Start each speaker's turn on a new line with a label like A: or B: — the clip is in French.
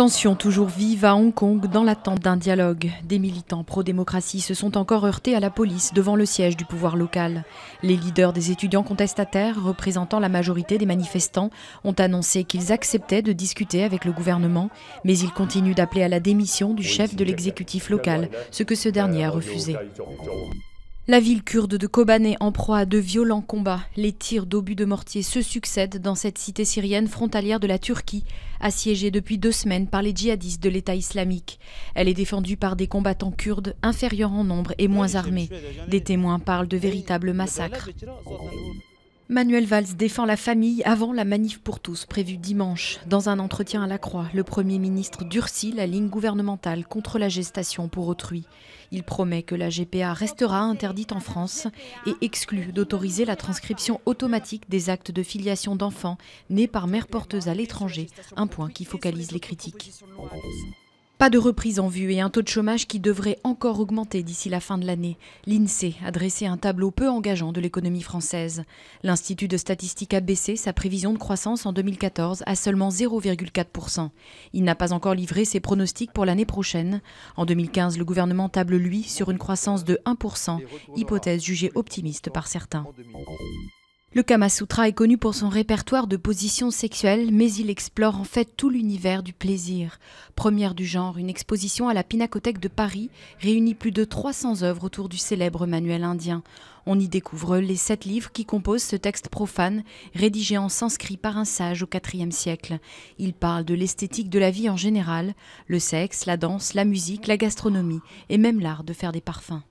A: Tension toujours vive à Hong Kong dans l'attente d'un dialogue. Des militants pro-démocratie se sont encore heurtés à la police devant le siège du pouvoir local. Les leaders des étudiants contestataires, représentant la majorité des manifestants, ont annoncé qu'ils acceptaient de discuter avec le gouvernement, mais ils continuent d'appeler à la démission du chef de l'exécutif local, ce que ce dernier a euh, refusé. La ville kurde de Kobané en proie à de violents combats. Les tirs d'obus de mortier se succèdent dans cette cité syrienne frontalière de la Turquie, assiégée depuis deux semaines par les djihadistes de l'État islamique. Elle est défendue par des combattants kurdes inférieurs en nombre et moins armés. Des témoins parlent de véritables massacres. Manuel Valls défend la famille avant la manif pour tous prévue dimanche. Dans un entretien à la Croix, le Premier ministre durcit la ligne gouvernementale contre la gestation pour autrui. Il promet que la GPA restera interdite en France et exclut d'autoriser la transcription automatique des actes de filiation d'enfants nés par mère porteuse à l'étranger, un point qui focalise les critiques. Pas de reprise en vue et un taux de chômage qui devrait encore augmenter d'ici la fin de l'année. L'INSEE a dressé un tableau peu engageant de l'économie française. L'Institut de statistique a baissé sa prévision de croissance en 2014 à seulement 0,4%. Il n'a pas encore livré ses pronostics pour l'année prochaine. En 2015, le gouvernement table, lui, sur une croissance de 1%, hypothèse jugée optimiste par certains. Le Kama Sutra est connu pour son répertoire de positions sexuelles, mais il explore en fait tout l'univers du plaisir. Première du genre, une exposition à la Pinacothèque de Paris réunit plus de 300 œuvres autour du célèbre manuel indien. On y découvre les sept livres qui composent ce texte profane, rédigé en sanskrit par un sage au IVe siècle. Il parle de l'esthétique de la vie en général, le sexe, la danse, la musique, la gastronomie et même l'art de faire des parfums.